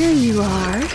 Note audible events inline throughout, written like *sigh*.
Here you are.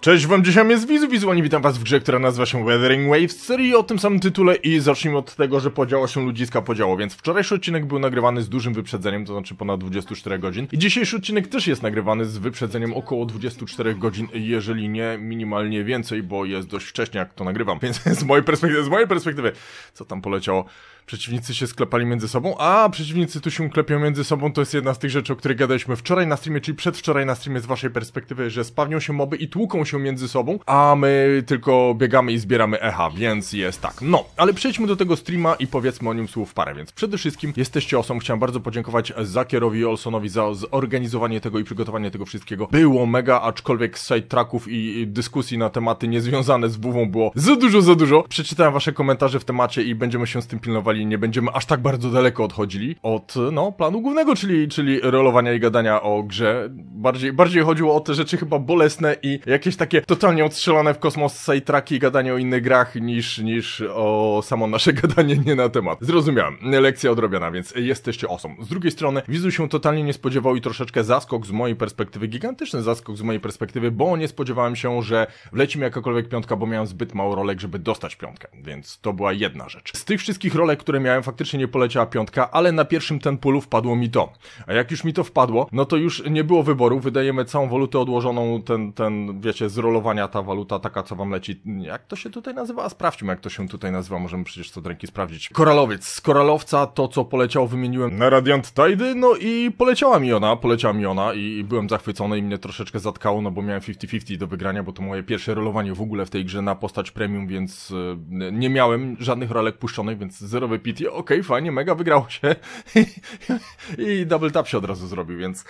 Cześć wam, dzisiaj jest Wizu Wizu, Wizualnie, witam was w grze, która nazywa się Weathering Waves, serii o tym samym tytule i zacznijmy od tego, że podziało się ludziska podziało, więc wczorajszy odcinek był nagrywany z dużym wyprzedzeniem, to znaczy ponad 24 godzin i dzisiejszy odcinek też jest nagrywany z wyprzedzeniem około 24 godzin, jeżeli nie minimalnie więcej, bo jest dość wcześnie jak to nagrywam, *laughs* więc z mojej perspektywy, z mojej perspektywy, co tam poleciało, przeciwnicy się sklepali między sobą, a przeciwnicy tu się klepią między sobą, to jest jedna z tych rzeczy, o której gadaliśmy wczoraj na streamie, czyli przedwczoraj na streamie z waszej perspektywy, że spawnią się moby i tłuką się między sobą, a my tylko biegamy i zbieramy echa, więc jest tak. No, ale przejdźmy do tego streama i powiedzmy o nim słów parę, więc przede wszystkim jesteście osobą, chciałem bardzo podziękować Zakierowi Olsonowi za zorganizowanie tego i przygotowanie tego wszystkiego. Było mega, aczkolwiek side tracków i dyskusji na tematy niezwiązane z buwą było za dużo, za dużo. Przeczytałem wasze komentarze w temacie i będziemy się z tym pilnowali nie będziemy aż tak bardzo daleko odchodzili od no, planu głównego, czyli, czyli rolowania i gadania o grze. Bardziej, bardziej chodziło o te rzeczy chyba bolesne i jakieś takie totalnie odstrzelane w kosmos sidetracki i gadanie o innych grach niż, niż o samo nasze *laughs* gadanie nie na temat. Zrozumiałem, lekcja odrobiona, więc jesteście osom. Z drugiej strony, widzu się totalnie nie spodziewał i troszeczkę zaskok z mojej perspektywy, gigantyczny zaskok z mojej perspektywy, bo nie spodziewałem się, że wleci mi jakakolwiek piątka, bo miałem zbyt mało rolek, żeby dostać piątkę, więc to była jedna rzecz. Z tych wszystkich rolek które miałem faktycznie nie poleciała piątka, ale na pierwszym ten pulu wpadło mi to. A jak już mi to wpadło, no to już nie było wyboru, wydajemy całą walutę odłożoną, ten, ten wiecie, z rolowania ta waluta taka, co wam leci. Jak to się tutaj nazywa? Sprawdźmy, jak to się tutaj nazywa, możemy przecież co ręki sprawdzić. Koralowiec. Z koralowca to, co poleciało, wymieniłem na Radiant Tidy, no i poleciała mi ona, poleciała mi ona i, i byłem zachwycony i mnie troszeczkę zatkało, no bo miałem 50-50 do wygrania, bo to moje pierwsze rolowanie w ogóle w tej grze na postać premium, więc e, nie miałem żadnych rolek puszczonych, więc zero gotowy ok, okej, okay, fajnie, mega, wygrało się. *laughs* I double tap się od razu zrobił, więc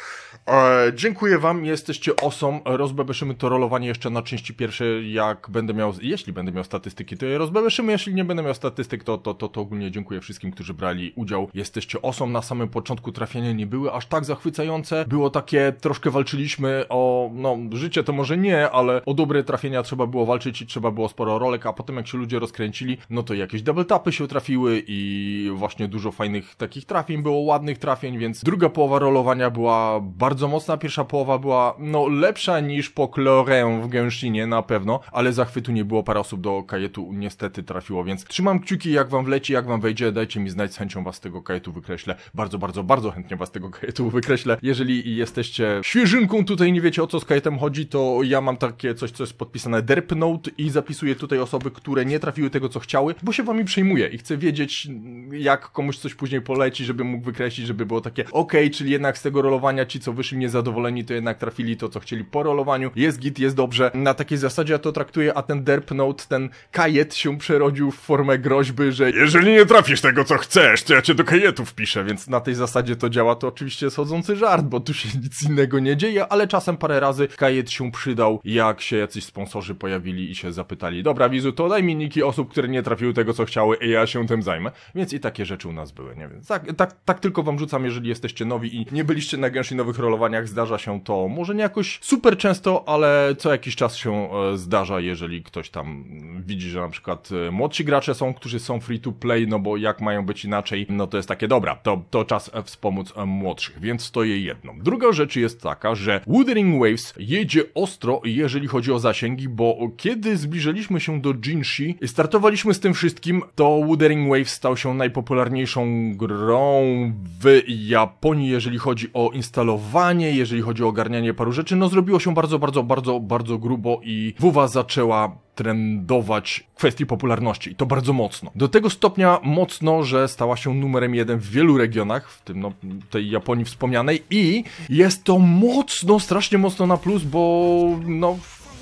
e, dziękuję wam, jesteście osom. Rozbebeszymy to rolowanie jeszcze na części pierwszej, jak będę miał, jeśli będę miał statystyki, to je rozbebeszymy, jeśli nie będę miał statystyk, to, to, to, to ogólnie dziękuję wszystkim, którzy brali udział. Jesteście osom, na samym początku trafienia nie były aż tak zachwycające, było takie, troszkę walczyliśmy o, no, życie to może nie, ale o dobre trafienia trzeba było walczyć i trzeba było sporo rolek, a potem jak się ludzie rozkręcili, no to jakieś double tapy się trafiły i właśnie dużo fajnych takich trafień, było ładnych trafień, więc druga połowa rolowania była bardzo mocna, pierwsza połowa była no lepsza niż po Clorę w gęszinie na pewno, ale zachwytu nie było, parę osób do kajetu niestety trafiło, więc trzymam kciuki, jak wam wleci, jak wam wejdzie, dajcie mi znać, z chęcią was z tego kajetu wykreślę, bardzo, bardzo, bardzo chętnie was z tego kajetu wykreślę, jeżeli jesteście świeżynką tutaj, nie wiecie o co z kajetem chodzi, to ja mam takie coś, co jest podpisane derpnote i zapisuję tutaj osoby, które nie trafiły tego, co chciały, bo się wami przejmuję i chcę wiedzieć, jak komuś coś później poleci, żeby mógł wykreślić, żeby było takie ok, czyli jednak z tego rolowania ci, co wyszli niezadowoleni, to jednak trafili to, co chcieli po rolowaniu. Jest git, jest dobrze. Na takiej zasadzie ja to traktuję, a ten derpnote, ten kajet się przerodził w formę groźby, że jeżeli nie trafisz tego, co chcesz, to ja cię do kajetów piszę, więc na tej zasadzie to działa. To oczywiście schodzący żart, bo tu się *laughs* nic innego nie dzieje, ale czasem parę razy kajet się przydał, jak się jacyś sponsorzy pojawili i się zapytali, dobra wizu, to daj mi niki osób, które nie trafiły tego, co chciały i ja się tym zajmę same, więc i takie rzeczy u nas były, nie wiem. Tak, tak, tak tylko wam rzucam, jeżeli jesteście nowi i nie byliście na nowych rolowaniach, zdarza się to może nie jakoś super często, ale co jakiś czas się e, zdarza, jeżeli ktoś tam widzi, że na przykład e, młodsi gracze są, którzy są free to play, no bo jak mają być inaczej, no to jest takie, dobra, to, to czas e, wspomóc młodszych, więc to je jedno. Druga rzecz jest taka, że Wuthering Waves jedzie ostro, jeżeli chodzi o zasięgi, bo kiedy zbliżyliśmy się do Jinshi, i startowaliśmy z tym wszystkim, to Wuthering Waves stał się najpopularniejszą grą w Japonii, jeżeli chodzi o instalowanie, jeżeli chodzi o ogarnianie paru rzeczy. No zrobiło się bardzo, bardzo, bardzo, bardzo grubo i WUWA zaczęła trendować kwestii popularności i to bardzo mocno. Do tego stopnia mocno, że stała się numerem jeden w wielu regionach, w tym no, tej Japonii wspomnianej i jest to mocno, strasznie mocno na plus, bo no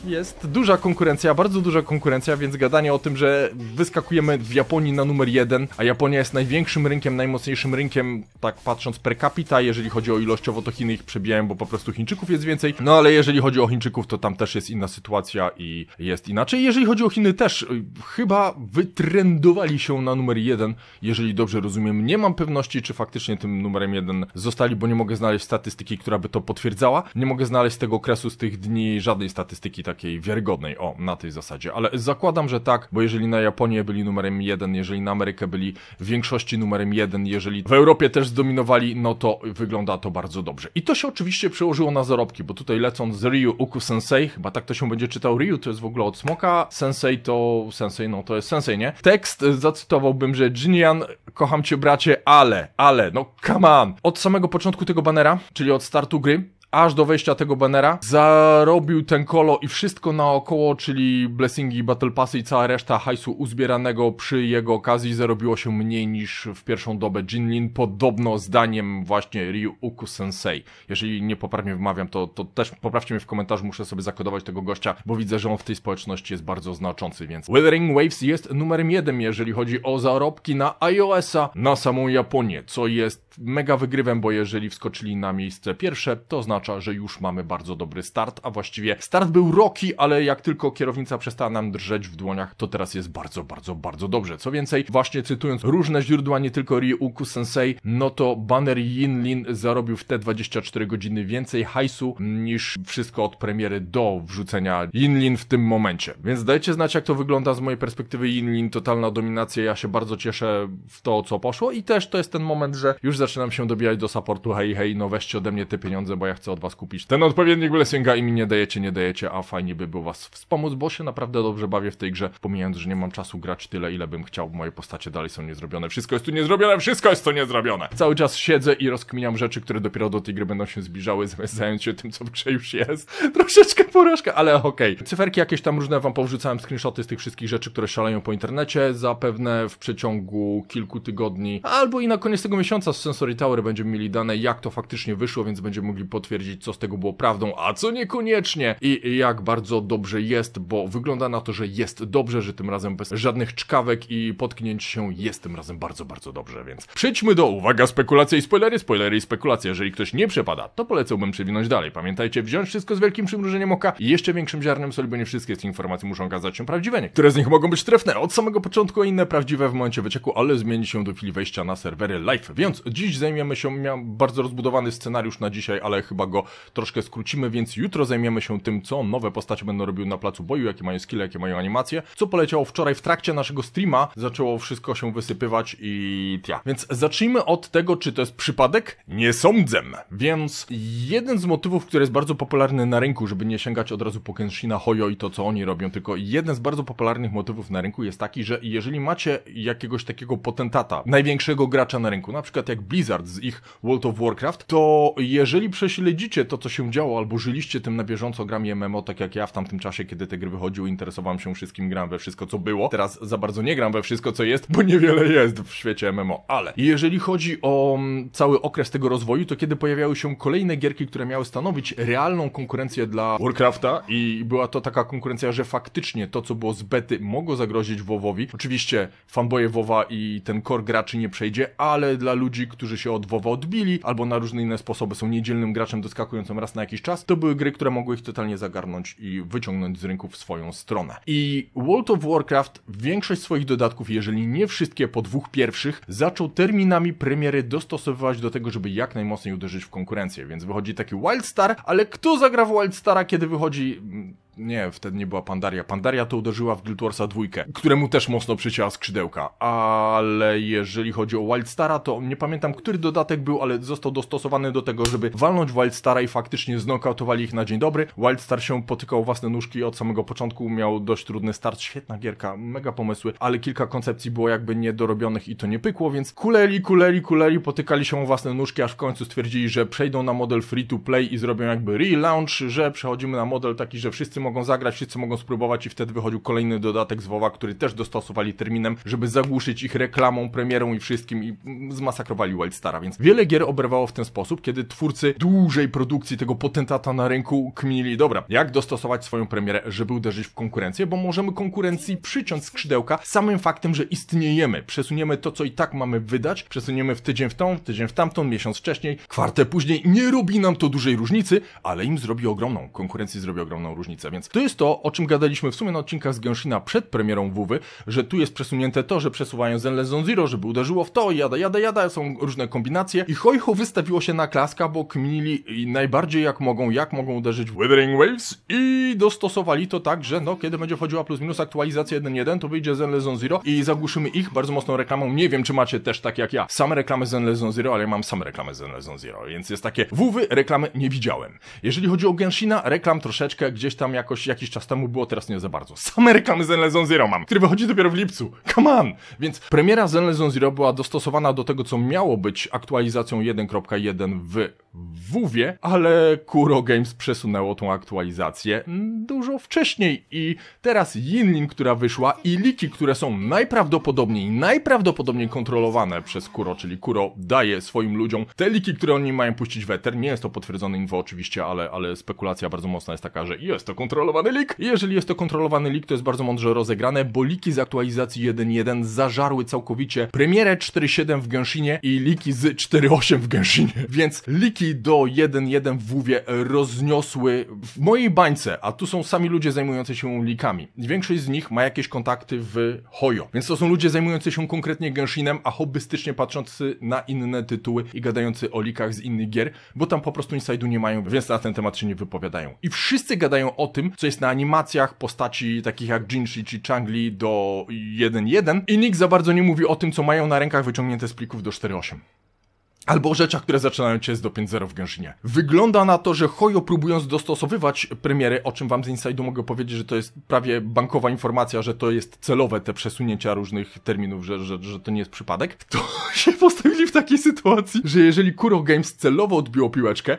jest duża konkurencja, bardzo duża konkurencja, więc gadanie o tym, że wyskakujemy w Japonii na numer jeden, a Japonia jest największym rynkiem, najmocniejszym rynkiem, tak patrząc per capita, jeżeli chodzi o ilościowo, to Chiny ich przebijają, bo po prostu Chińczyków jest więcej, no ale jeżeli chodzi o Chińczyków, to tam też jest inna sytuacja i jest inaczej. Jeżeli chodzi o Chiny też, y, chyba wytrendowali się na numer jeden, jeżeli dobrze rozumiem. Nie mam pewności, czy faktycznie tym numerem jeden zostali, bo nie mogę znaleźć statystyki, która by to potwierdzała. Nie mogę znaleźć z tego okresu, z tych dni żadnej statystyki takiej wiarygodnej, o, na tej zasadzie. Ale zakładam, że tak, bo jeżeli na Japonię byli numerem jeden, jeżeli na Amerykę byli w większości numerem jeden, jeżeli w Europie też zdominowali, no to wygląda to bardzo dobrze. I to się oczywiście przełożyło na zarobki, bo tutaj lecąc z Ryu Uku Sensei, chyba tak to się będzie czytał, Ryu to jest w ogóle od smoka, Sensei to Sensei, no to jest Sensei, nie? Tekst e, zacytowałbym, że Jinian, kocham cię bracie, ale, ale, no come on! Od samego początku tego banera, czyli od startu gry, aż do wejścia tego banera. Zarobił ten kolo i wszystko naokoło, czyli blessingi, battle passy i cała reszta hajsu uzbieranego przy jego okazji zarobiło się mniej niż w pierwszą dobę Jinlin, podobno zdaniem właśnie Uku Sensei. Jeżeli nie poprawnie wymawiam, to, to też poprawcie mnie w komentarzu, muszę sobie zakodować tego gościa, bo widzę, że on w tej społeczności jest bardzo znaczący, więc Withering Waves jest numerem jeden, jeżeli chodzi o zarobki na iOS-a na samą Japonię, co jest mega wygrywem, bo jeżeli wskoczyli na miejsce pierwsze, to oznacza, że już mamy bardzo dobry start, a właściwie start był roki, ale jak tylko kierownica przestała nam drżeć w dłoniach, to teraz jest bardzo, bardzo, bardzo dobrze. Co więcej, właśnie cytując różne źródła, nie tylko Ryuku Sensei, no to Banner Yinlin zarobił w te 24 godziny więcej hajsu niż wszystko od premiery do wrzucenia Yinlin w tym momencie. Więc dajcie znać, jak to wygląda z mojej perspektywy Yinlin, totalna dominacja, ja się bardzo cieszę w to, co poszło i też to jest ten moment, że już zaczynamy zaczynam się dobijać do supportu, hej, hej, no weźcie ode mnie te pieniądze, bo ja chcę od was kupić ten odpowiednik blessinga i mi nie dajecie, nie dajecie, a fajnie by było was wspomóc, bo się naprawdę dobrze bawię w tej grze, pomijając, że nie mam czasu grać tyle, ile bym chciał, moje postacie dalej są niezrobione, wszystko jest tu niezrobione, wszystko jest tu niezrobione. Cały czas siedzę i rozkminiam rzeczy, które dopiero do tej gry będą się zbliżały, zamiast zająć się tym, co w grze już jest. *laughs* Troszeczkę porażka, ale okej. Okay. Cyferki jakieś tam różne wam powrzucałem, screenshoty z tych wszystkich rzeczy, które szaleją po internecie, zapewne w przeciągu kilku tygodni, albo i na koniec tego miesiąca Sensory Tower będziemy mieli dane, jak to faktycznie wyszło, więc będziemy mogli potwierdzić, co z tego było prawdą, a co niekoniecznie i jak bardzo dobrze jest, bo wygląda na to, że jest dobrze, że tym razem bez żadnych czkawek i potknięć się jest tym razem bardzo, bardzo dobrze, więc przejdźmy do uwaga, spekulacje i spoilery, spoilery i spekulacje. Jeżeli ktoś nie przepada, to polecałbym przewinąć dalej. Pamiętajcie, wziąć wszystko z wielkim przymrużeniem oka i jeszcze większym ziarnem soli, bo nie wszystkie z tych informacji muszą okazać się prawdziwe. Niektóre z nich mogą być trefne od samego początku, a inne prawdziwe w momencie wycieku, ale zmieni się do chwili wejścia na serwery live, więc Dziś zajmiemy się, miałem bardzo rozbudowany scenariusz na dzisiaj, ale chyba go troszkę skrócimy, więc jutro zajmiemy się tym, co nowe postacie będą robiły na placu boju, jakie mają skille, jakie mają animacje. Co poleciało wczoraj w trakcie naszego streama, zaczęło wszystko się wysypywać i tja. Więc zacznijmy od tego, czy to jest przypadek? Nie sądzę. Więc jeden z motywów, który jest bardzo popularny na rynku, żeby nie sięgać od razu po Kenshina, Hoyo i to, co oni robią, tylko jeden z bardzo popularnych motywów na rynku jest taki, że jeżeli macie jakiegoś takiego potentata, największego gracza na rynku, na przykład jak Blizzard z ich World of Warcraft, to jeżeli prześledzicie to, co się działo, albo żyliście tym na bieżąco grami MMO, tak jak ja w tamtym czasie, kiedy te gry wychodziły, interesowałem się wszystkim, gram we wszystko, co było. Teraz za bardzo nie gram we wszystko, co jest, bo niewiele jest w świecie MMO, ale jeżeli chodzi o mm, cały okres tego rozwoju, to kiedy pojawiały się kolejne gierki, które miały stanowić realną konkurencję dla Warcrafta i była to taka konkurencja, że faktycznie to, co było z bety, mogło zagrozić WoWowi. Oczywiście fanboje WoWa i ten core graczy nie przejdzie, ale dla ludzi, którzy się od WoWa odbili, albo na różne inne sposoby są niedzielnym graczem doskakującym raz na jakiś czas, to były gry, które mogły ich totalnie zagarnąć i wyciągnąć z rynku w swoją stronę. I World of Warcraft większość swoich dodatków, jeżeli nie wszystkie po dwóch pierwszych, zaczął terminami premiery dostosowywać do tego, żeby jak najmocniej uderzyć w konkurencję, więc wychodzi taki Wildstar, ale kto zagra w Wildstara, kiedy wychodzi mm, nie, wtedy nie była Pandaria. Pandaria to uderzyła w Guild Warsa 2, któremu też mocno przycięła skrzydełka. Ale jeżeli chodzi o Wildstara, to nie pamiętam, który dodatek był, ale został dostosowany do tego, żeby walnąć Wildstara i faktycznie znokautowali ich na dzień dobry. Wildstar się potykał własne nóżki od samego początku, miał dość trudny start, świetna gierka, mega pomysły, ale kilka koncepcji było jakby niedorobionych i to nie pykło, więc kuleli, kuleli, kuleli, potykali się o własne nóżki, aż w końcu stwierdzili, że przejdą na model free to play i zrobią jakby relaunch, że przechodzimy na model taki, że wszyscy mogą zagrać, wszyscy mogą spróbować i wtedy wychodził kolejny dodatek z WoWa, który też dostosowali terminem, żeby zagłuszyć ich reklamą, premierą i wszystkim i zmasakrowali Wildstara, więc wiele gier oberwało w ten sposób, kiedy twórcy dużej produkcji tego potentata na rynku kminili, dobra, jak dostosować swoją premierę, żeby uderzyć w konkurencję, bo możemy konkurencji przyciąć skrzydełka samym faktem, że istniejemy. Przesuniemy to, co i tak mamy wydać, przesuniemy w tydzień w tą, w tydzień w tamtą, miesiąc wcześniej, kwartę później. Nie robi nam to dużej różnicy, ale im zrobi ogromną, konkurencji zrobi ogromną różnicę, więc więc to jest to, o czym gadaliśmy w sumie na odcinkach z Genshin'a przed premierą WW, że tu jest przesunięte to, że przesuwają Zenless on Zero, żeby uderzyło w to, jada, jada, jada, są różne kombinacje i hojho wystawiło się na klaska, bo kminili najbardziej jak mogą, jak mogą uderzyć w Withering Waves i dostosowali to tak, że no, kiedy będzie wchodziła plus minus aktualizacja 1.1, to wyjdzie Zenless on Zero i zagłuszymy ich bardzo mocną reklamą. Nie wiem, czy macie też tak jak ja same reklamy Zenless on Zero, ale ja mam same reklamy Zenless on Zero, więc jest takie WW, reklamy nie widziałem. Jeżeli chodzi o Genshina, reklam troszeczkę gdzieś tam jak jakoś jakiś czas temu było, teraz nie za bardzo. Same reklamy Zen Zero mam, który wychodzi dopiero w lipcu. Come on! Więc premiera Zen Zero była dostosowana do tego, co miało być aktualizacją 1.1 w WW, ale Kuro Games przesunęło tą aktualizację dużo wcześniej i teraz Yinlin, która wyszła i liki, które są najprawdopodobniej, najprawdopodobniej kontrolowane przez Kuro, czyli Kuro daje swoim ludziom te liki, które oni mają puścić w eter. Nie jest to potwierdzone info oczywiście, ale, ale spekulacja bardzo mocna jest taka, że jest to kontrolowane kontrolowany lik. Jeżeli jest to kontrolowany lik, to jest bardzo mądrze rozegrane, bo liki z aktualizacji 1.1 zażarły całkowicie premierę 4.7 w Genshinie i liki z 4.8 w Genshinie. *laughs* Więc liki do 1.1 w WW rozniosły w mojej bańce, a tu są sami ludzie zajmujący się likami. Większość z nich ma jakieś kontakty w HoYo, więc to są ludzie zajmujący się konkretnie Genshinem, a hobbystycznie patrzący na inne tytuły i gadający o likach z innych gier, bo tam po prostu inside'u nie mają, więc na ten temat się nie wypowiadają. I wszyscy gadają o tym, tym, co jest na animacjach postaci takich jak Jinshi czy Changli do 1.1 i nikt za bardzo nie mówi o tym, co mają na rękach wyciągnięte z plików do 4.8. Albo o rzeczach, które zaczynają cię z do 5.0 w Genshinie. Wygląda na to, że Hojo próbując dostosowywać premiery, o czym wam z Inside'u mogę powiedzieć, że to jest prawie bankowa informacja, że to jest celowe te przesunięcia różnych terminów, że, że, że to nie jest przypadek, to *laughs* się postawili w takiej sytuacji, że jeżeli Kuro Games celowo odbiło piłeczkę,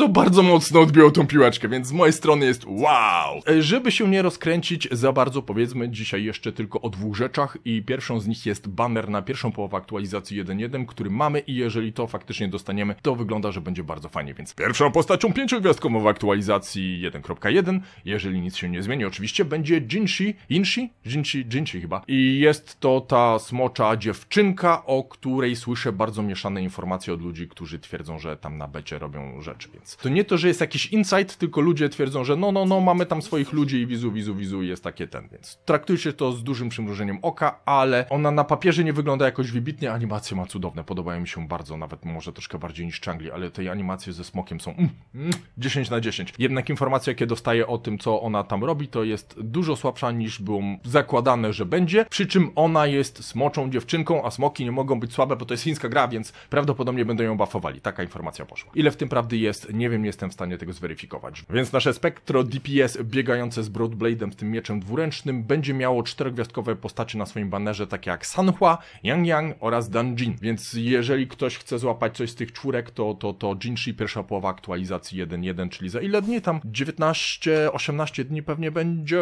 to bardzo mocno odbiło tą piłeczkę, więc z mojej strony jest wow! E, żeby się nie rozkręcić za bardzo, powiedzmy dzisiaj jeszcze tylko o dwóch rzeczach i pierwszą z nich jest banner na pierwszą połowę aktualizacji 1.1, który mamy i jeżeli to faktycznie dostaniemy, to wygląda, że będzie bardzo fajnie, więc pierwszą postacią pięciogwiazdkową w aktualizacji 1.1, jeżeli nic się nie zmieni oczywiście, będzie Jinshi, Inshi? Jinshi, Jinshi chyba. I jest to ta smocza dziewczynka, o której słyszę bardzo mieszane informacje od ludzi, którzy twierdzą, że tam na becie robią rzeczy, więc to nie to, że jest jakiś insight, tylko ludzie twierdzą, że no, no, no, mamy tam swoich ludzi i wizu, wizu, wizu jest takie ten, więc traktujcie to z dużym przymrużeniem oka, ale ona na papierze nie wygląda jakoś wybitnie, animacje ma cudowne, podobają mi się bardzo, nawet może troszkę bardziej niż Changli, ale te animacje ze smokiem są mm, mm, 10 na 10. Jednak informacje, jakie dostaję o tym, co ona tam robi, to jest dużo słabsza niż było zakładane, że będzie, przy czym ona jest smoczą dziewczynką, a smoki nie mogą być słabe, bo to jest chińska gra, więc prawdopodobnie będą ją buffowali. Taka informacja poszła. Ile w tym prawdy jest, nie wiem, nie jestem w stanie tego zweryfikować. Więc nasze Spectro DPS biegające z Broadblade'em, z tym mieczem dwuręcznym, będzie miało czterogwiazdkowe postacie na swoim banerze, takie jak Sanhua, Yang Yang oraz Dan Jin. Więc jeżeli ktoś chce złapać coś z tych czwórek, to, to, to Jinshi pierwsza połowa aktualizacji 1.1, czyli za ile dni tam? 19, 18 dni pewnie będzie...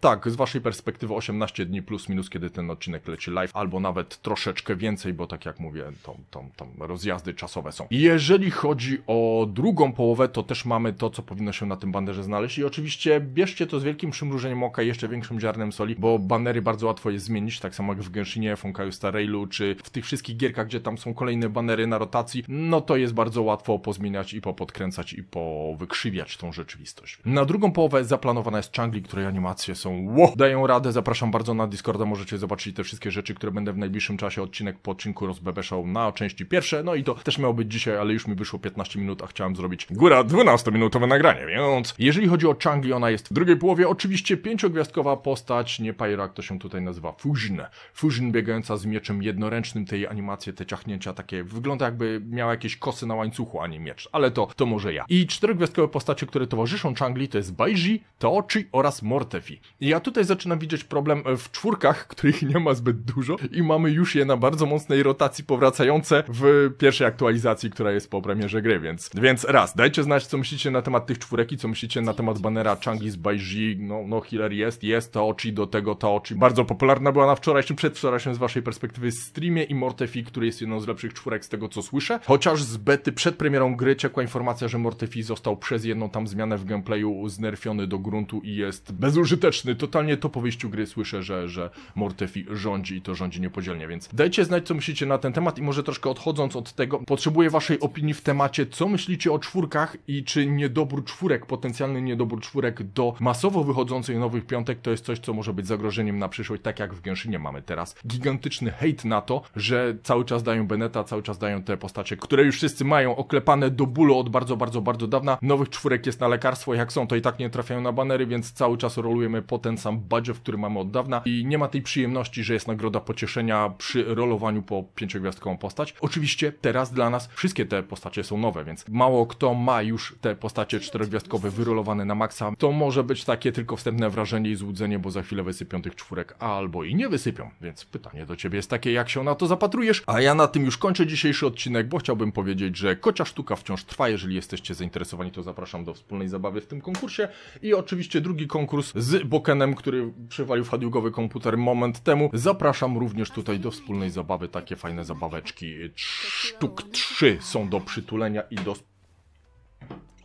Tak, z waszej perspektywy 18 dni plus minus, kiedy ten odcinek leci live, albo nawet troszeczkę więcej, bo tak jak mówię, to, to, to rozjazdy czasowe są. Jeżeli chodzi o drugą połowę, to też mamy to, co powinno się na tym banderze znaleźć. I oczywiście bierzcie to z wielkim przymrużeniem oka, jeszcze większym ziarnem soli, bo banery bardzo łatwo je zmienić, tak samo jak w Genshinie, Funkaju Starailu, czy w tych wszystkich gierkach, gdzie tam są kolejne banery na rotacji, no to jest bardzo łatwo pozmieniać i popodkręcać i powykrzywiać tą rzeczywistość. Na drugą połowę zaplanowana jest Changli, której animacje są wow, dają radę, zapraszam bardzo na Discorda, możecie zobaczyć te wszystkie rzeczy, które będę w najbliższym czasie odcinek po odcinku rozbebeszał na części pierwsze, no i to też miało być dzisiaj, ale już mi wyszło 15 minut minut, a chciałem zrobić góra 12-minutowe nagranie, więc jeżeli chodzi o Changli, ona jest w drugiej połowie. Oczywiście pięciogwiazdkowa postać, nie Pyra, jak to się tutaj nazywa, Fujin. Fujin biegająca z mieczem jednoręcznym, tej animacje, te ciachnięcia takie, wygląda jakby miała jakieś kosy na łańcuchu, a nie miecz, ale to, to może ja. I czterogwiazdkowe postacie, które towarzyszą Changli to jest Baiji, Taochi oraz Mortefi. I ja tutaj zaczynam widzieć problem e, w czwórkach, *laughs* których nie ma zbyt dużo i mamy już je na bardzo mocnej rotacji powracające w pierwszej aktualizacji, która jest po premierze gry, więc więc, więc raz, dajcie znać, co myślicie na temat tych czwórek i co myślicie na temat banera Changi z Baiji. No, no Hiller jest, jest, Taochi do tego Taochi. Bardzo popularna była na wczorajszym, przedwczorajszym z waszej perspektywy streamie i Mortefi, który jest jedną z lepszych czwórek z tego, co słyszę. Chociaż z bety przed premierą gry ciekła informacja, że Mortefi został przez jedną tam zmianę w gameplayu znerfiony do gruntu i jest bezużyteczny. Totalnie to po wyjściu gry słyszę, że, że Mortefi rządzi i to rządzi niepodzielnie, więc dajcie znać, co myślicie na ten temat i może troszkę odchodząc od tego, potrzebuję waszej opinii w temacie, co myślicie o czwórkach i czy niedobór czwórek, potencjalny niedobór czwórek do masowo wychodzącej nowych piątek to jest coś, co może być zagrożeniem na przyszłość, tak jak w Gęszynie mamy teraz gigantyczny hejt na to, że cały czas dają Beneta, cały czas dają te postacie, które już wszyscy mają, oklepane do bólu od bardzo, bardzo, bardzo dawna. Nowych czwórek jest na lekarstwo, jak są, to i tak nie trafiają na banery, więc cały czas rolujemy po ten sam budżet, który mamy od dawna i nie ma tej przyjemności, że jest nagroda pocieszenia przy rolowaniu po pięciogwiazdkową postać. Oczywiście teraz dla nas wszystkie te postacie są nowe, więc mało kto ma już te postacie czterogwiazdkowe wyrolowane na maksa. To może być takie tylko wstępne wrażenie i złudzenie, bo za chwilę wysypią tych czwórek, albo i nie wysypią. Więc pytanie do ciebie jest takie, jak się na to zapatrujesz? A ja na tym już kończę dzisiejszy odcinek, bo chciałbym powiedzieć, że kocia sztuka wciąż trwa. Jeżeli jesteście zainteresowani, to zapraszam do wspólnej zabawy w tym konkursie. I oczywiście drugi konkurs z Bokenem, który przywalił w hadiugowy komputer moment temu. Zapraszam również tutaj do wspólnej zabawy. Takie fajne zabaweczki. Sztuk 3 są do przytulenia i do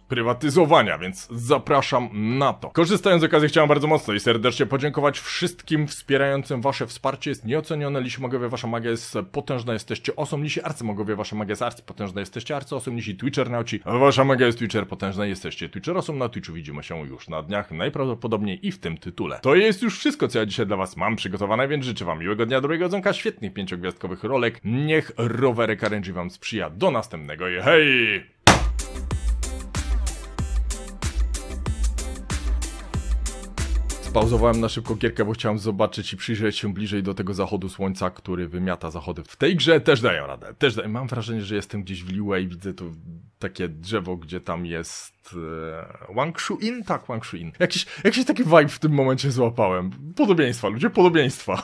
prywatyzowania, więc zapraszam na to. Korzystając z okazji chciałem bardzo mocno i serdecznie podziękować wszystkim wspierającym wasze wsparcie. Jest nieocenione, lisi magowie, wasza magia jest potężna, jesteście Arcy arcymagowie, wasza magia jest potężna, jesteście Twitcher nauci, wasza magia jest twitcher potężna, jesteście twitcherosom, na Twitchu widzimy się już na dniach, najprawdopodobniej i w tym tytule. To jest już wszystko, co ja dzisiaj dla was mam przygotowane, więc życzę wam miłego dnia, dobrego dzonka, świetnych pięciogwiazdkowych rolek, niech rowerek RNG wam sprzyja, do następnego i hej! Spauzowałem na szybko gierkę, bo chciałem zobaczyć i przyjrzeć się bliżej do tego zachodu słońca, który wymiata zachody. W tej grze też dają radę. Też dają. Mam wrażenie, że jestem gdzieś w Liue i widzę tu takie drzewo, gdzie tam jest e, Wangshuin? Tak, Wangshuin. Jakiś, jakiś taki vibe w tym momencie złapałem. Podobieństwa, ludzie, podobieństwa.